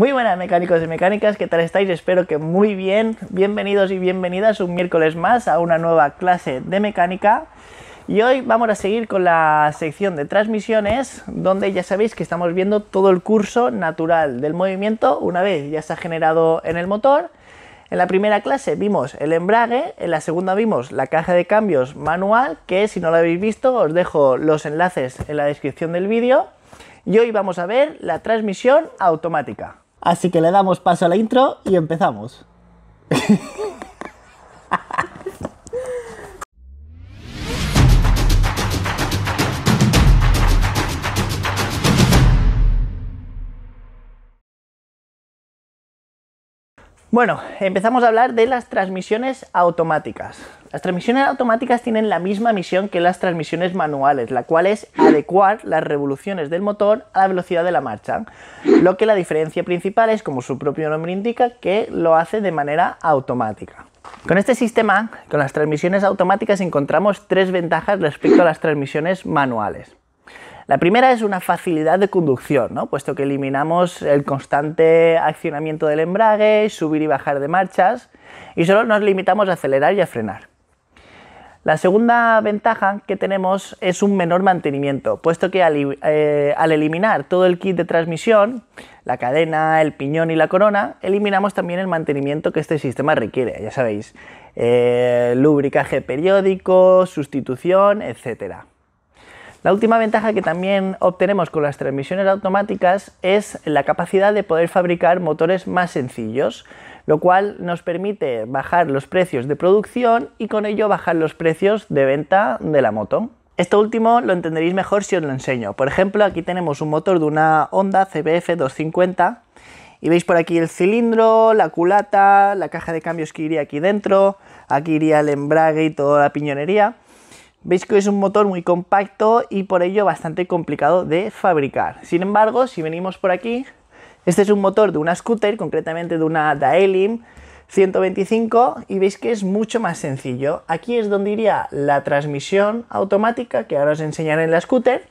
Muy buenas mecánicos y mecánicas, ¿qué tal estáis? Espero que muy bien. Bienvenidos y bienvenidas un miércoles más a una nueva clase de mecánica. Y hoy vamos a seguir con la sección de transmisiones, donde ya sabéis que estamos viendo todo el curso natural del movimiento una vez ya se ha generado en el motor. En la primera clase vimos el embrague, en la segunda vimos la caja de cambios manual, que si no lo habéis visto os dejo los enlaces en la descripción del vídeo. Y hoy vamos a ver la transmisión automática. Así que le damos paso a la intro y empezamos. Bueno, empezamos a hablar de las transmisiones automáticas. Las transmisiones automáticas tienen la misma misión que las transmisiones manuales, la cual es adecuar las revoluciones del motor a la velocidad de la marcha. Lo que la diferencia principal es, como su propio nombre indica, que lo hace de manera automática. Con este sistema, con las transmisiones automáticas, encontramos tres ventajas respecto a las transmisiones manuales. La primera es una facilidad de conducción, puesto que eliminamos el constante accionamiento del embrague, subir y bajar de marchas, y solo nos limitamos a acelerar y a frenar. La segunda ventaja que tenemos es un menor mantenimiento, puesto que al, eh, eliminar todo el kit de transmisión, la cadena, el piñón y la corona, eliminamos también el mantenimiento que este sistema requiere, ya sabéis, eh, lubricaje periódico, sustitución, etcétera. La última ventaja que también obtenemos con las transmisiones automáticas es la capacidad de poder fabricar motores más sencillos, lo cual nos permite bajar los precios de producción y con ello bajar los precios de venta de la moto. Esto último lo entenderéis mejor si os lo enseño. Por ejemplo, aquí tenemos un motor de una Honda CBF 250 y veis por aquí el cilindro, la culata, la caja de cambios que iría aquí dentro, aquí iría el embrague y toda la piñonería. Veis que es un motor muy compacto y por ello bastante complicado de fabricar. Sin embargo, si venimos por aquí, este es un motor de una scooter, concretamente de una Daelim 125 y veis que es mucho más sencillo. Aquí es donde iría la transmisión automática que ahora os enseñaré en la scooter.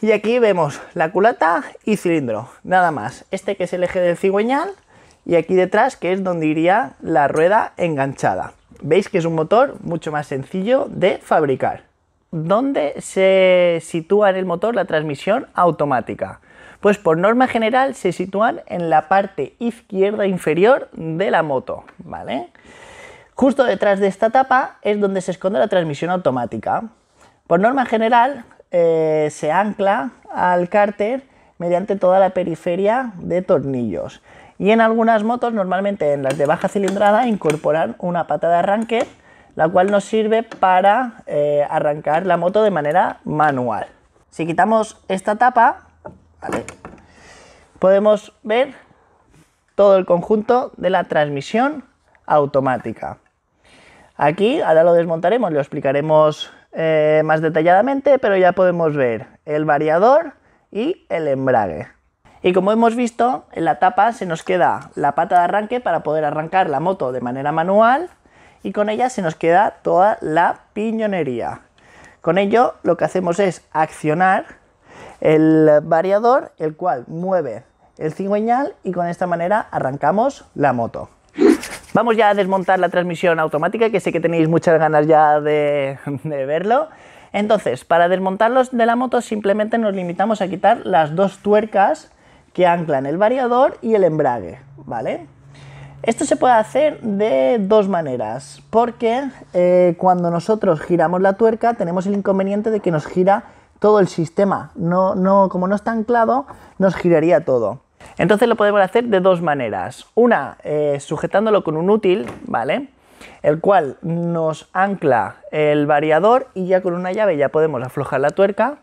Y aquí vemos la culata y cilindro, nada más. Este que es el eje del cigüeñal y aquí detrás que es donde iría la rueda enganchada. Veis que es un motor mucho más sencillo de fabricar. ¿Dónde se sitúa en el motor la transmisión automática? Pues por norma general se sitúan en la parte izquierda inferior de la moto, ¿vale? Justo detrás de esta tapa es donde se esconde la transmisión automática. Por norma general eh, se ancla al cárter mediante toda la periferia de tornillos. Y en algunas motos, normalmente en las de baja cilindrada, incorporan una pata de arranque, la cual nos sirve para eh, arrancar la moto de manera manual. Si quitamos esta tapa, podemos ver todo el conjunto de la transmisión automática. Aquí, ahora lo desmontaremos, lo explicaremos eh, más detalladamente, pero ya podemos ver el variador y el embrague. Y como hemos visto, en la tapa se nos queda la pata de arranque para poder arrancar la moto de manera manual y con ella se nos queda toda la piñonería. Con ello lo que hacemos es accionar el variador, el cual mueve el cigüeñal y con esta manera arrancamos la moto. Vamos ya a desmontar la transmisión automática, que sé que tenéis muchas ganas ya de, de verlo. Entonces, para desmontarlos de la moto simplemente nos limitamos a quitar las dos tuercas que anclan el variador y el embrague, ¿vale? Esto se puede hacer de dos maneras, porque eh, cuando nosotros giramos la tuerca tenemos el inconveniente de que nos gira todo el sistema, no, no, como no está anclado, nos giraría todo. Entonces lo podemos hacer de dos maneras. Una, eh, sujetándolo con un útil, ¿vale? El cual nos ancla el variador y ya con una llave ya podemos aflojar la tuerca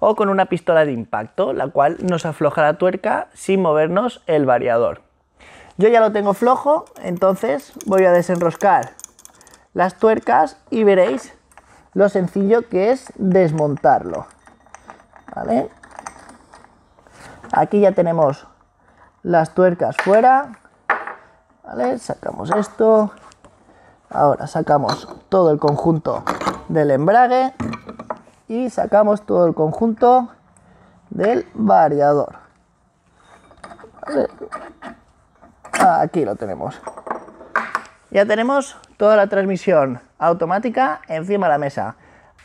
o con una pistola de impacto, la cual nos afloja la tuerca sin movernos el variador. Yo ya lo tengo flojo, entonces voy a desenroscar las tuercas y veréis lo sencillo que es desmontarlo. Aquí ya tenemos las tuercas fuera. Sacamos esto. Ahora sacamos todo el conjunto del embrague y sacamos todo el conjunto del variador. Ah, aquí lo tenemos. Ya tenemos toda la transmisión automática encima de la mesa.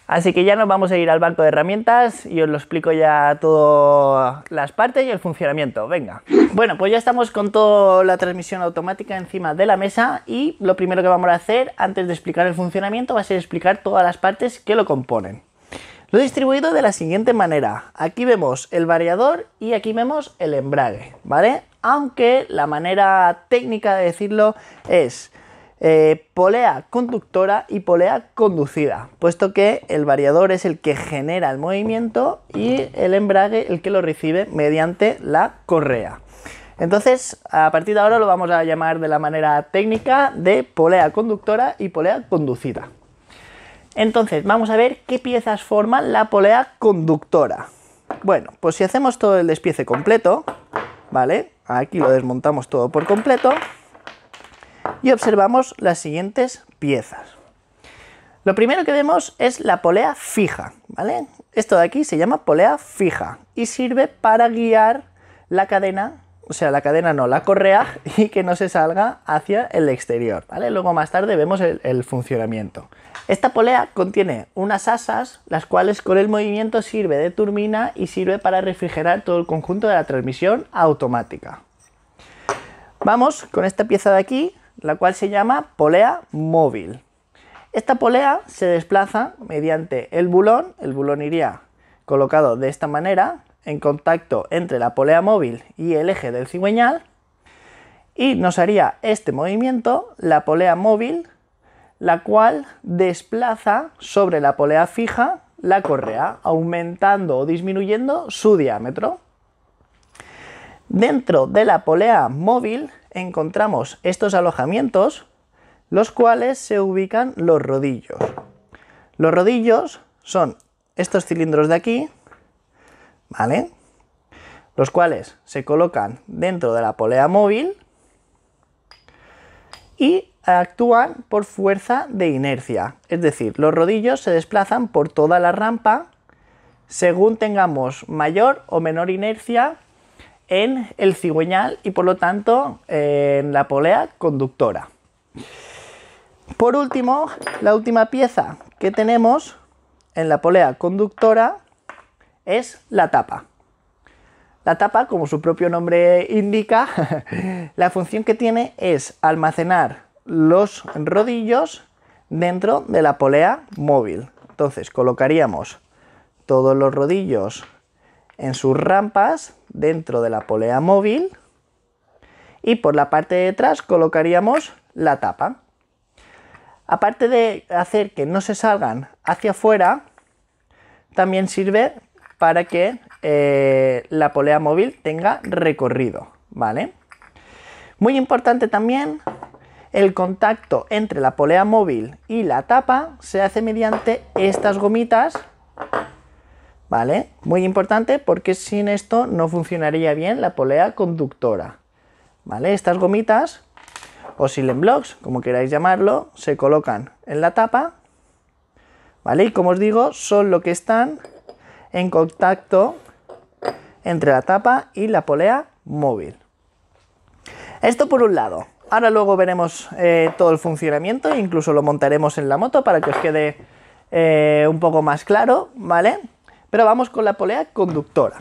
Así que ya nos vamos a ir al banco de herramientas y os lo explico ya todas las partes y el funcionamiento. Venga. Bueno, pues ya estamos con toda la transmisión automática encima de la mesa y lo primero que vamos a hacer antes de explicar el funcionamiento va a ser explicar todas las partes que lo componen. Lo he distribuido de la siguiente manera. Aquí vemos el variador y aquí vemos el embrague, ¿vale? Aunque la manera técnica de decirlo es eh, polea conductora y polea conducida, puesto que el variador es el que genera el movimiento y el embrague el que lo recibe mediante la correa. Entonces, a partir de ahora lo vamos a llamar de la manera técnica de polea conductora y polea conducida. Entonces, vamos a ver qué piezas forman la polea conductora. Bueno, pues si hacemos todo el despiece completo, ¿vale? Aquí lo desmontamos todo por completo y observamos las siguientes piezas. Lo primero que vemos es la polea fija, ¿vale? Esto de aquí se llama polea fija y sirve para guiar la cadena o sea, la cadena no, la correa y que no se salga hacia el exterior, ¿vale? Luego más tarde vemos el, funcionamiento. Esta polea contiene unas asas, las cuales con el movimiento sirve de turbina y sirve para refrigerar todo el conjunto de la transmisión automática. Vamos con esta pieza de aquí, la cual se llama polea móvil. Esta polea se desplaza mediante el bulón, el bulón iría colocado de esta manera, en contacto entre la polea móvil y el eje del cigüeñal y nos haría este movimiento la polea móvil, la cual desplaza sobre la polea fija la correa, aumentando o disminuyendo su diámetro. Dentro de la polea móvil encontramos estos alojamientos, los cuales se ubican los rodillos. Los rodillos son estos cilindros de aquí, ¿vale? Los cuales se colocan dentro de la polea móvil y actúan por fuerza de inercia. Es decir, los rodillos se desplazan por toda la rampa según tengamos mayor o menor inercia en el cigüeñal y por lo tanto en la polea conductora. Por último, la última pieza que tenemos en la polea conductora es la tapa. La tapa, como su propio nombre indica, la función que tiene es almacenar los rodillos dentro de la polea móvil. Entonces colocaríamos todos los rodillos en sus rampas dentro de la polea móvil y por la parte de atrás colocaríamos la tapa. Aparte de hacer que no se salgan hacia afuera, también sirve para que eh, la polea móvil tenga recorrido, ¿vale? Muy importante también, el contacto entre la polea móvil y la tapa se hace mediante estas gomitas, ¿vale? Muy importante porque sin esto no funcionaría bien la polea conductora, ¿vale? Estas gomitas o silen blocks, como queráis llamarlo, se colocan en la tapa, ¿vale? Y como os digo, son lo que están en contacto entre la tapa y la polea móvil. Esto por un lado. Ahora luego veremos eh, todo el funcionamiento incluso lo montaremos en la moto para que os quede eh, un poco más claro, ¿vale? Pero vamos con la polea conductora.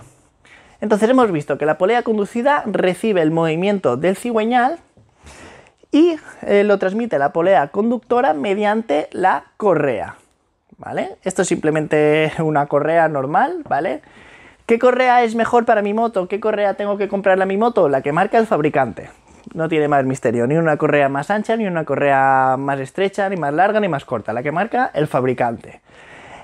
Entonces hemos visto que la polea conducida recibe el movimiento del cigüeñal y eh, lo transmite la polea conductora mediante la correa. ¿vale? Esto es simplemente una correa normal, ¿vale? ¿Qué correa es mejor para mi moto? ¿Qué correa tengo que comprarle a mi moto? La que marca el fabricante. No tiene más misterio, ni una correa más ancha, ni una correa más estrecha, ni más larga, ni más corta. La que marca el fabricante.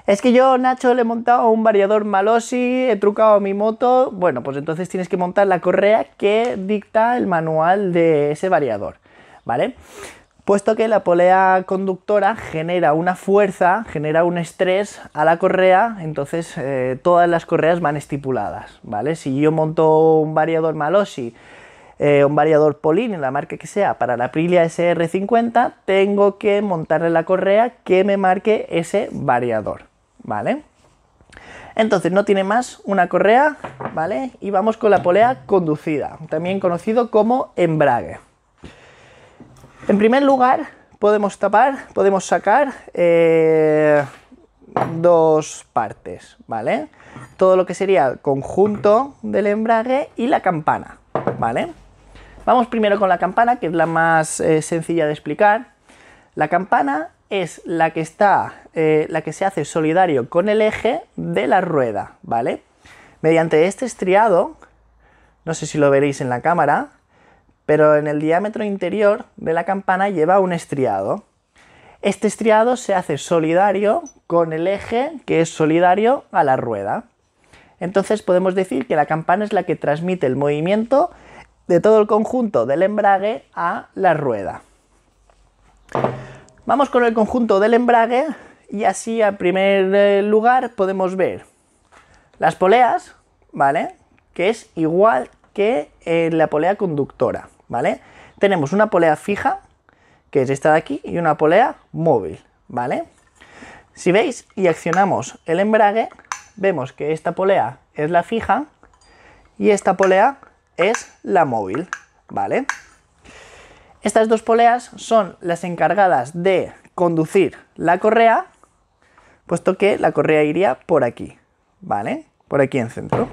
Es que yo, Nacho, le he montado un variador Malosi, he trucado mi moto. Bueno, pues entonces tienes que montar la correa que dicta el manual de ese variador. ¿Vale? puesto que la polea conductora genera una fuerza, genera un estrés a la correa, entonces eh, todas las correas van estipuladas, ¿vale? Si yo monto un variador Malosi, eh, un variador Polini, la marca que sea, para la Aprilia SR50, tengo que montarle la correa que me marque ese variador, ¿vale? Entonces no tiene más una correa, ¿vale? Y vamos con la polea conducida, también conocido como embrague. En primer lugar, podemos tapar, podemos sacar eh, dos partes, ¿vale? Todo lo que sería el conjunto del embrague y la campana, ¿vale? Vamos primero con la campana, que es la más eh, sencilla de explicar. La campana es la que está, eh, la que se hace solidario con el eje de la rueda, ¿vale? Mediante este estriado, no sé si lo veréis en la cámara, pero en el diámetro interior de la campana lleva un estriado. Este estriado se hace solidario con el eje que es solidario a la rueda. Entonces podemos decir que la campana es la que transmite el movimiento de todo el conjunto del embrague a la rueda. Vamos con el conjunto del embrague y así a primer eh, lugar podemos ver las poleas, ¿vale? Que es igual que eh, la polea conductora. ¿vale? Tenemos una polea fija, que es esta de aquí, y una polea móvil, ¿vale? Si veis y accionamos el embrague, vemos que esta polea es la fija y esta polea es la móvil, ¿vale? Estas dos poleas son las encargadas de conducir la correa, puesto que la correa iría por aquí, ¿vale? Por aquí en centro.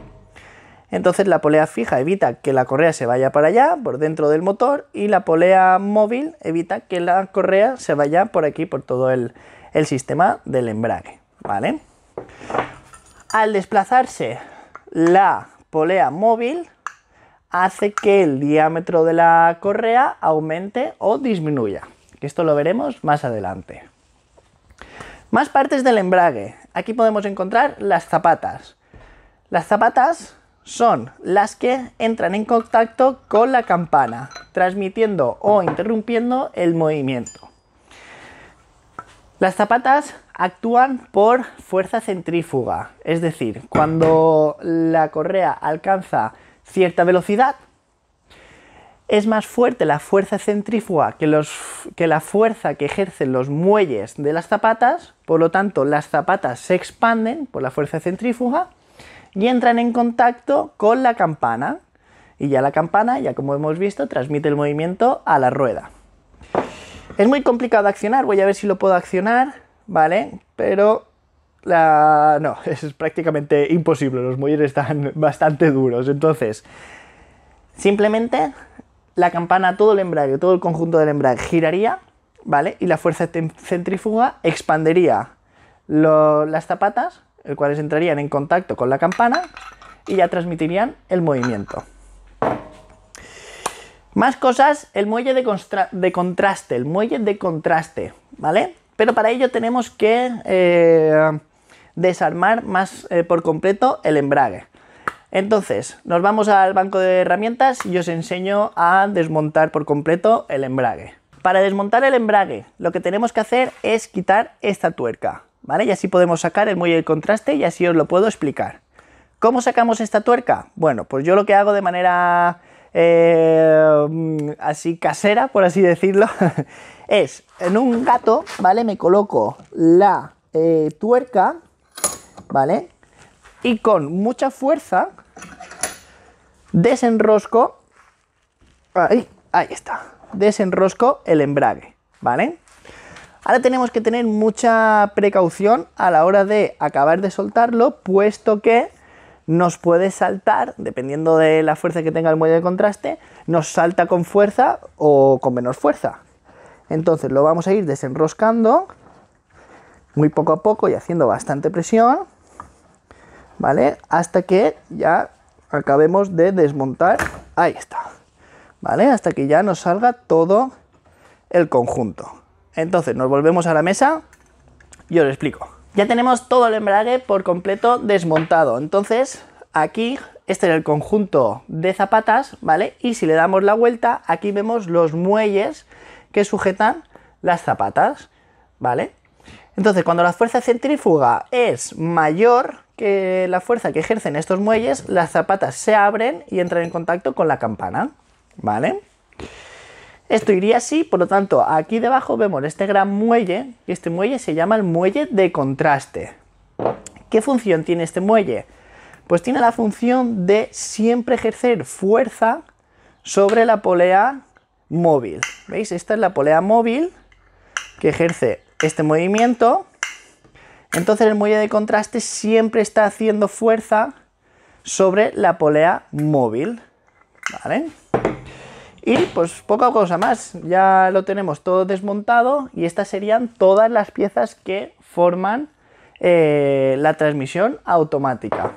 Entonces la polea fija evita que la correa se vaya para allá, por dentro del motor, y la polea móvil evita que la correa se vaya por aquí, por todo el, sistema del embrague. ¿Vale? Al desplazarse la polea móvil, hace que el diámetro de la correa aumente o disminuya. Esto lo veremos más adelante. Más partes del embrague. Aquí podemos encontrar las zapatas. Las zapatas son las que entran en contacto con la campana, transmitiendo o interrumpiendo el movimiento. Las zapatas actúan por fuerza centrífuga, es decir, cuando la correa alcanza cierta velocidad, es más fuerte la fuerza centrífuga que, la fuerza que ejercen los muelles de las zapatas, por lo tanto las zapatas se expanden por la fuerza centrífuga y entran en contacto con la campana. Y ya la campana, ya como hemos visto, transmite el movimiento a la rueda. Es muy complicado accionar, voy a ver si lo puedo accionar, ¿vale? Pero la... no, es prácticamente imposible, los muelles están bastante duros. Entonces, simplemente la campana, todo el embrague, todo el conjunto del embrague giraría, ¿vale? Y la fuerza centrífuga expandería las zapatas el cuales entrarían en contacto con la campana y ya transmitirían el movimiento. Más cosas, el muelle de, contraste, el muelle de contraste, ¿vale? Pero para ello tenemos que eh, desarmar más eh, por completo el embrague. Entonces, nos vamos al banco de herramientas y os enseño a desmontar por completo el embrague. Para desmontar el embrague, lo que tenemos que hacer es quitar esta tuerca. ¿vale? Y así podemos sacar el muy el contraste y así os lo puedo explicar. ¿Cómo sacamos esta tuerca? Bueno, pues yo lo que hago de manera eh, así casera, por así decirlo, es en un gato, ¿vale? Me coloco la eh, tuerca, ¿vale? Y con mucha fuerza desenrosco, ahí, ahí está, desenrosco el embrague, ¿vale? Ahora tenemos que tener mucha precaución a la hora de acabar de soltarlo, puesto que nos puede saltar, dependiendo de la fuerza que tenga el muelle de contraste, nos salta con fuerza o con menos fuerza. Entonces lo vamos a ir desenroscando muy poco a poco y haciendo bastante presión, ¿vale? Hasta que ya acabemos de desmontar, ahí está, ¿vale? Hasta que ya nos salga todo el conjunto. Entonces nos volvemos a la mesa y os explico. Ya tenemos todo el embrague por completo desmontado. Entonces aquí, este es el conjunto de zapatas, ¿vale? Y si le damos la vuelta, aquí vemos los muelles que sujetan las zapatas, ¿vale? Entonces, cuando la fuerza centrífuga es mayor que la fuerza que ejercen estos muelles, las zapatas se abren y entran en contacto con la campana, ¿vale? Esto iría así, por lo tanto, aquí debajo vemos este gran muelle, y este muelle se llama el muelle de contraste. ¿Qué función tiene este muelle? Pues tiene la función de siempre ejercer fuerza sobre la polea móvil. ¿Veis? Esta es la polea móvil que ejerce este movimiento. Entonces el muelle de contraste siempre está haciendo fuerza sobre la polea móvil. ¿Vale? Y pues poca cosa más, ya lo tenemos todo desmontado y estas serían todas las piezas que forman eh, la transmisión automática.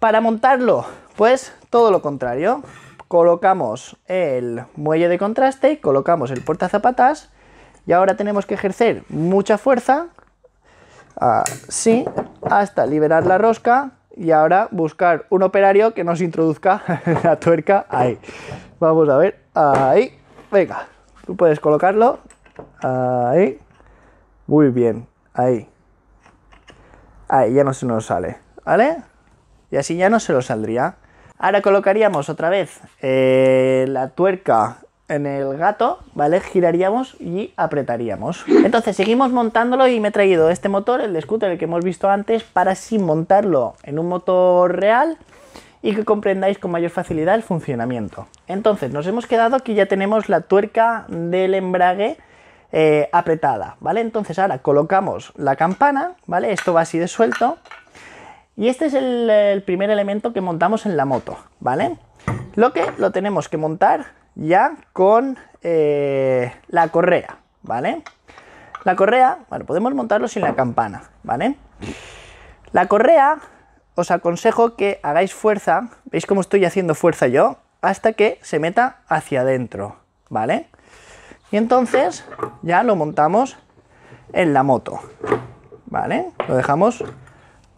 Para montarlo, pues todo lo contrario, colocamos el muelle de contraste, colocamos el portazapatas y ahora tenemos que ejercer mucha fuerza así ah, hasta liberar la rosca y ahora buscar un operario que nos introduzca la tuerca ahí. Vamos a ver, ahí, venga, tú puedes colocarlo, ahí, muy bien, ahí, ahí ya no se nos sale, ¿vale? Y así ya no se lo saldría. Ahora colocaríamos otra vez eh, la tuerca en el gato, ¿vale? Giraríamos y apretaríamos. Entonces seguimos montándolo y me he traído este motor, el de scooter, el que hemos visto antes, para así montarlo en un motor real y que comprendáis con mayor facilidad el funcionamiento. Entonces nos hemos quedado que ya tenemos la tuerca del embrague eh, apretada, ¿vale? Entonces ahora colocamos la campana, ¿vale? Esto va así de suelto. Y este es el, el primer elemento que montamos en la moto, ¿vale? Lo que lo tenemos que montar ya con eh, la correa, ¿vale? La correa, bueno, podemos montarlo sin la campana, ¿vale? La correa, os aconsejo que hagáis fuerza, veis cómo estoy haciendo fuerza yo, hasta que se meta hacia adentro, ¿vale? Y entonces ya lo montamos en la moto, ¿vale? Lo dejamos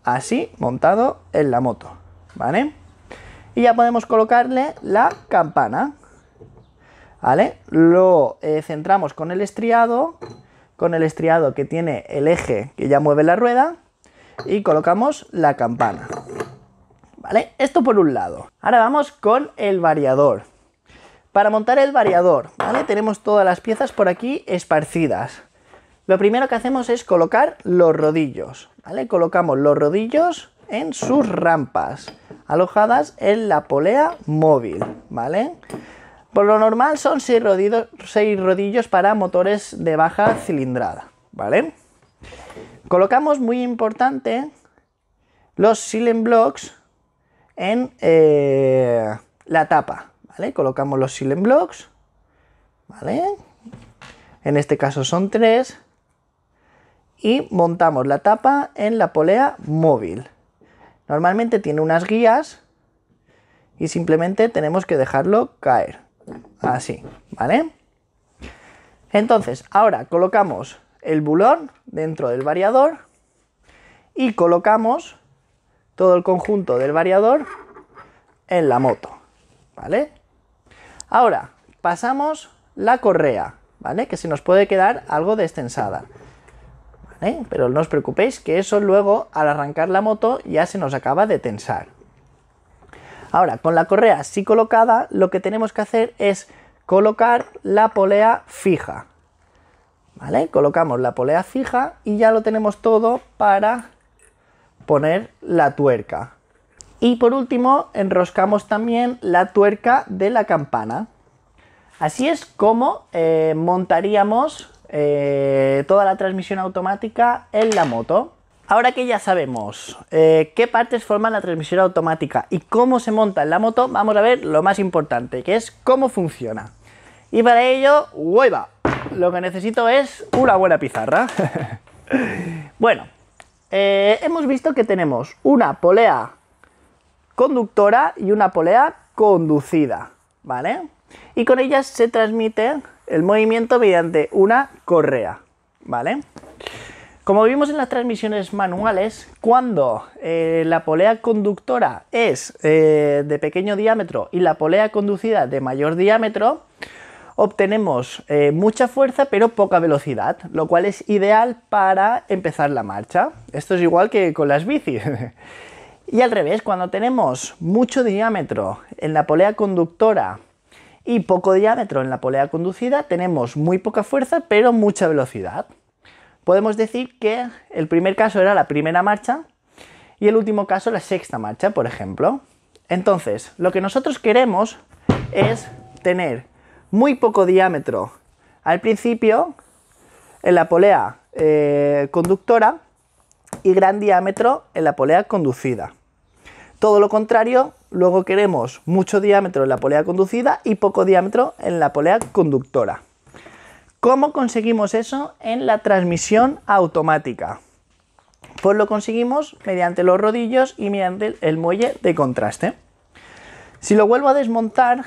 así, montado en la moto, ¿vale? Y ya podemos colocarle la campana, lo eh, centramos con el estriado, con el estriado que tiene el eje que ya mueve la rueda y colocamos la campana, ¿vale? Esto por un lado. Ahora vamos con el variador. Para montar el variador, ¿vale? Tenemos todas las piezas por aquí esparcidas. Lo primero que hacemos es colocar los rodillos, Colocamos los rodillos en sus rampas, alojadas en la polea móvil, ¿vale? Por lo normal son 6 rodillos, para motores de baja cilindrada, ¿vale? Colocamos, muy importante, los silent blocks en eh, la tapa, ¿vale? Colocamos los silent blocks, ¿vale? En este caso son 3 y montamos la tapa en la polea móvil. Normalmente tiene unas guías y simplemente tenemos que dejarlo caer. Así, ¿vale? Entonces, ahora colocamos el bulón dentro del variador y colocamos todo el conjunto del variador en la moto, ¿vale? Ahora, pasamos la correa, ¿vale? Que se nos puede quedar algo destensada, ¿vale? Pero no os preocupéis que eso luego, al arrancar la moto, ya se nos acaba de tensar. Ahora, con la correa así colocada, lo que tenemos que hacer es colocar la polea fija. Colocamos la polea fija y ya lo tenemos todo para poner la tuerca. Y por último, enroscamos también la tuerca de la campana. Así es como eh, montaríamos eh, toda la transmisión automática en la moto. Ahora que ya sabemos eh, qué partes forman la transmisión automática y cómo se monta en la moto, vamos a ver lo más importante, que es cómo funciona. Y para ello, hueva, lo que necesito es una buena pizarra. bueno, eh, hemos visto que tenemos una polea conductora y una polea conducida, ¿vale? Y con ellas se transmite el movimiento mediante una correa, ¿vale? Como vimos en las transmisiones manuales, cuando eh, la polea conductora es eh, de pequeño diámetro y la polea conducida de mayor diámetro, obtenemos eh, mucha fuerza pero poca velocidad, lo cual es ideal para empezar la marcha. Esto es igual que con las bicis. y al revés, cuando tenemos mucho diámetro en la polea conductora y poco diámetro en la polea conducida, tenemos muy poca fuerza pero mucha velocidad podemos decir que el primer caso era la primera marcha y el último caso la sexta marcha, por ejemplo. Entonces, lo que nosotros queremos es tener muy poco diámetro al principio en la polea eh, conductora y gran diámetro en la polea conducida. Todo lo contrario, luego queremos mucho diámetro en la polea conducida y poco diámetro en la polea conductora. ¿Cómo conseguimos eso en la transmisión automática? Pues lo conseguimos mediante los rodillos y mediante el muelle de contraste. Si lo vuelvo a desmontar,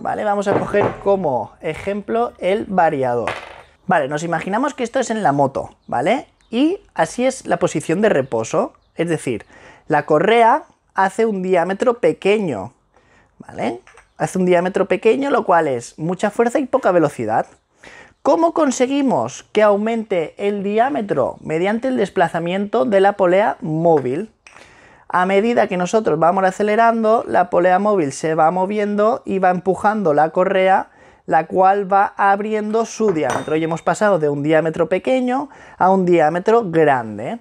¿vale? Vamos a coger como ejemplo el variador. Vale, nos imaginamos que esto es en la moto, ¿vale? Y así es la posición de reposo, es decir, la correa hace un diámetro pequeño, ¿vale? Hace un diámetro pequeño, lo cual es mucha fuerza y poca velocidad. ¿Cómo conseguimos que aumente el diámetro? Mediante el desplazamiento de la polea móvil. A medida que nosotros vamos acelerando, la polea móvil se va moviendo y va empujando la correa, la cual va abriendo su diámetro. Y hemos pasado de un diámetro pequeño a un diámetro grande.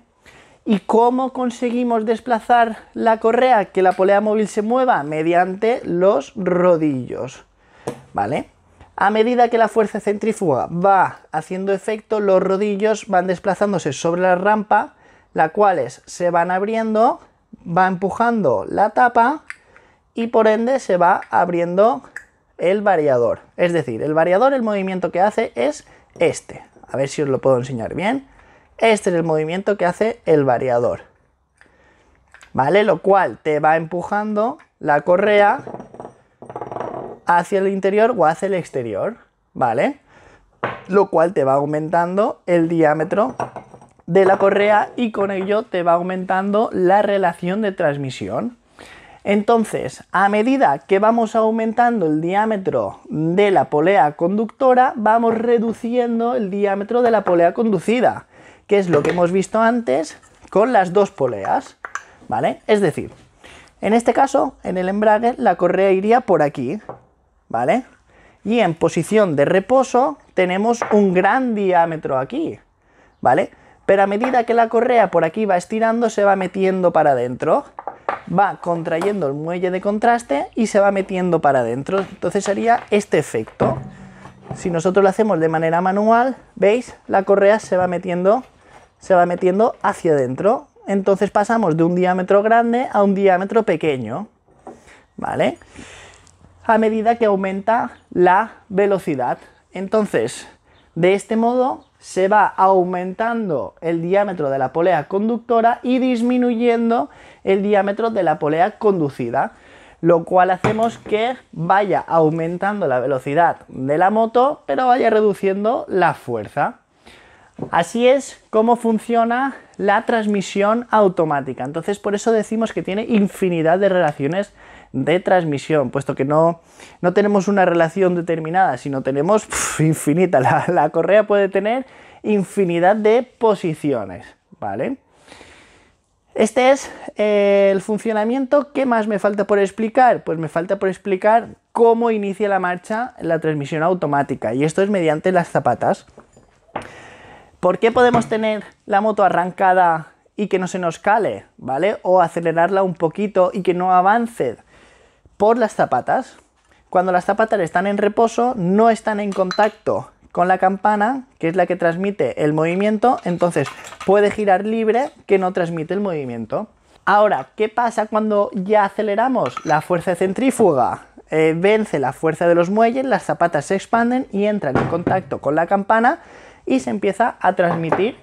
¿Y cómo conseguimos desplazar la correa, que la polea móvil se mueva? Mediante los rodillos. ¿Vale? A medida que la fuerza centrífuga va haciendo efecto, los rodillos van desplazándose sobre la rampa, la cuales se van abriendo, va empujando la tapa y por ende se va abriendo el variador. Es decir, el variador, el movimiento que hace es este. A ver si os lo puedo enseñar bien. Este es el movimiento que hace el variador. ¿Vale? Lo cual te va empujando la correa hacia el interior o hacia el exterior, ¿vale? Lo cual te va aumentando el diámetro de la correa y con ello te va aumentando la relación de transmisión. Entonces, a medida que vamos aumentando el diámetro de la polea conductora, vamos reduciendo el diámetro de la polea conducida, que es lo que hemos visto antes con las dos poleas, ¿vale? Es decir, en este caso, en el embrague, la correa iría por aquí, ¿vale? Y en posición de reposo tenemos un gran diámetro aquí, ¿vale? Pero a medida que la correa por aquí va estirando, se va metiendo para adentro. Va contrayendo el muelle de contraste y se va metiendo para adentro. Entonces sería este efecto. Si nosotros lo hacemos de manera manual, ¿veis? La correa se va metiendo, se va metiendo hacia adentro. Entonces pasamos de un diámetro grande a un diámetro pequeño. ¿Vale? a medida que aumenta la velocidad. Entonces, de este modo se va aumentando el diámetro de la polea conductora y disminuyendo el diámetro de la polea conducida, lo cual hacemos que vaya aumentando la velocidad de la moto, pero vaya reduciendo la fuerza. Así es como funciona la transmisión automática. Entonces, por eso decimos que tiene infinidad de relaciones de transmisión, puesto que no, no tenemos una relación determinada, sino tenemos infinita. La, correa puede tener infinidad de posiciones, ¿vale? Este es eh, el funcionamiento. ¿Qué más me falta por explicar? Pues me falta por explicar cómo inicia la marcha la transmisión automática. Y esto es mediante las zapatas. ¿Por qué podemos tener la moto arrancada y que no se nos cale? ¿Vale? O acelerarla un poquito y que no avance por las zapatas. Cuando las zapatas están en reposo, no están en contacto con la campana, que es la que transmite el movimiento, entonces puede girar libre, que no transmite el movimiento. Ahora, ¿qué pasa cuando ya aceleramos? La fuerza centrífuga eh, vence la fuerza de los muelles, las zapatas se expanden y entran en contacto con la campana y se empieza a transmitir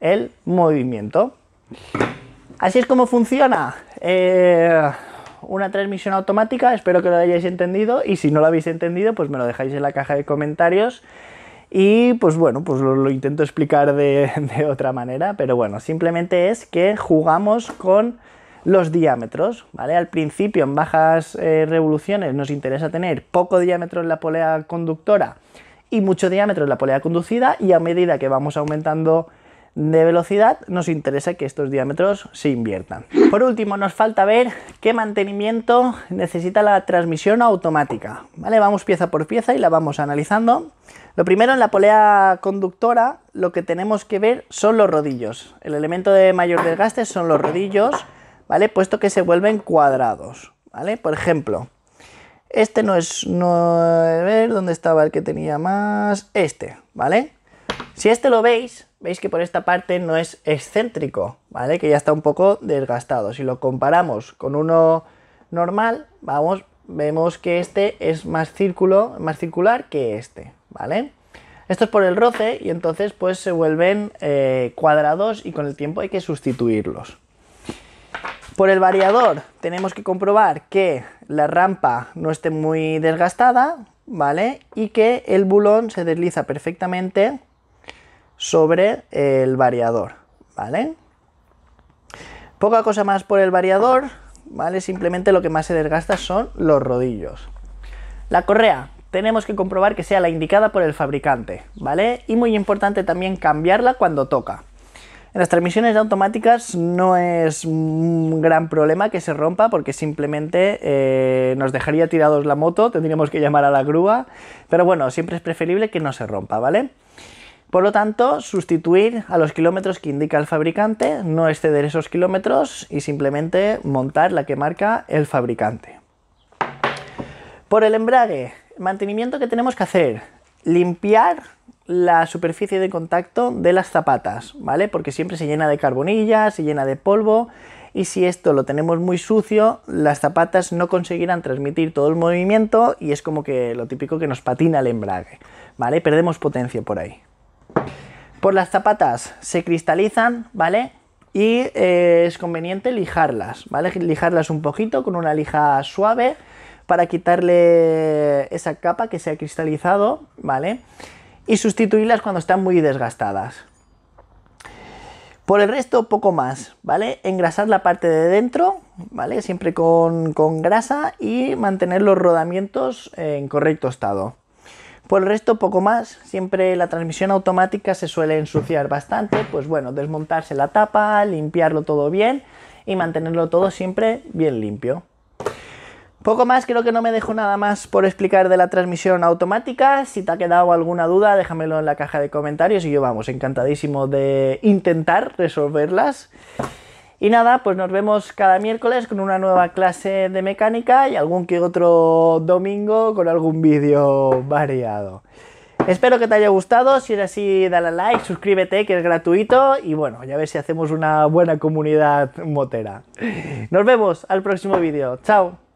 el movimiento. Así es como funciona. Eh, una transmisión automática, espero que lo hayáis entendido y si no lo habéis entendido, pues me lo dejáis en la caja de comentarios y pues bueno, pues lo, intento explicar de, otra manera, pero bueno, simplemente es que jugamos con los diámetros, ¿vale? Al principio en bajas eh, revoluciones nos interesa tener poco diámetro en la polea conductora y mucho diámetro en la polea conducida y a medida que vamos aumentando de velocidad, nos interesa que estos diámetros se inviertan. Por último, nos falta ver qué mantenimiento necesita la transmisión automática. ¿Vale? Vamos pieza por pieza y la vamos analizando. Lo primero, en la polea conductora, lo que tenemos que ver son los rodillos. El elemento de mayor desgaste son los rodillos, ¿vale? Puesto que se vuelven cuadrados, ¿vale? Por ejemplo, este no es... No, ver, ¿dónde estaba el que tenía más? Este, ¿vale? Si este lo veis, veis que por esta parte no es excéntrico, ¿vale? Que ya está un poco desgastado. Si lo comparamos con uno normal, vamos, vemos que este es más círculo, más circular que este, ¿vale? Esto es por el roce y entonces pues se vuelven eh, cuadrados y con el tiempo hay que sustituirlos. Por el variador tenemos que comprobar que la rampa no esté muy desgastada, ¿vale? Y que el bulón se desliza perfectamente sobre el variador, ¿vale? Poca cosa más por el variador, ¿vale? Simplemente lo que más se desgasta son los rodillos. La correa, tenemos que comprobar que sea la indicada por el fabricante, ¿vale? Y muy importante también cambiarla cuando toca. En las transmisiones automáticas no es un gran problema que se rompa porque simplemente eh, nos dejaría tirados la moto, tendríamos que llamar a la grúa, pero bueno, siempre es preferible que no se rompa, ¿vale? Por lo tanto, sustituir a los kilómetros que indica el fabricante, no exceder esos kilómetros y simplemente montar la que marca el fabricante. Por el embrague, mantenimiento que tenemos que hacer, limpiar la superficie de contacto de las zapatas, ¿vale? Porque siempre se llena de carbonilla, se llena de polvo y si esto lo tenemos muy sucio, las zapatas no conseguirán transmitir todo el movimiento y es como que lo típico que nos patina el embrague, ¿vale? Perdemos potencia por ahí. Por las zapatas se cristalizan, ¿vale? Y eh, es conveniente lijarlas, ¿vale? Lijarlas un poquito con una lija suave para quitarle esa capa que se ha cristalizado, ¿vale? Y sustituirlas cuando están muy desgastadas. Por el resto, poco más, ¿vale? Engrasar la parte de dentro, ¿vale? Siempre con grasa y mantener los rodamientos en correcto estado. Por el resto, poco más. Siempre la transmisión automática se suele ensuciar bastante. Pues bueno, desmontarse la tapa, limpiarlo todo bien y mantenerlo todo siempre bien limpio. Poco más, creo que no me dejo nada más por explicar de la transmisión automática. Si te ha quedado alguna duda, déjamelo en la caja de comentarios y yo vamos, encantadísimo de intentar resolverlas. Y nada, pues nos vemos cada miércoles con una nueva clase de mecánica y algún que otro domingo con algún vídeo variado. Espero que te haya gustado, si es así dale a like, suscríbete que es gratuito y bueno, ya ver si hacemos una buena comunidad motera. Nos vemos al próximo vídeo, chao.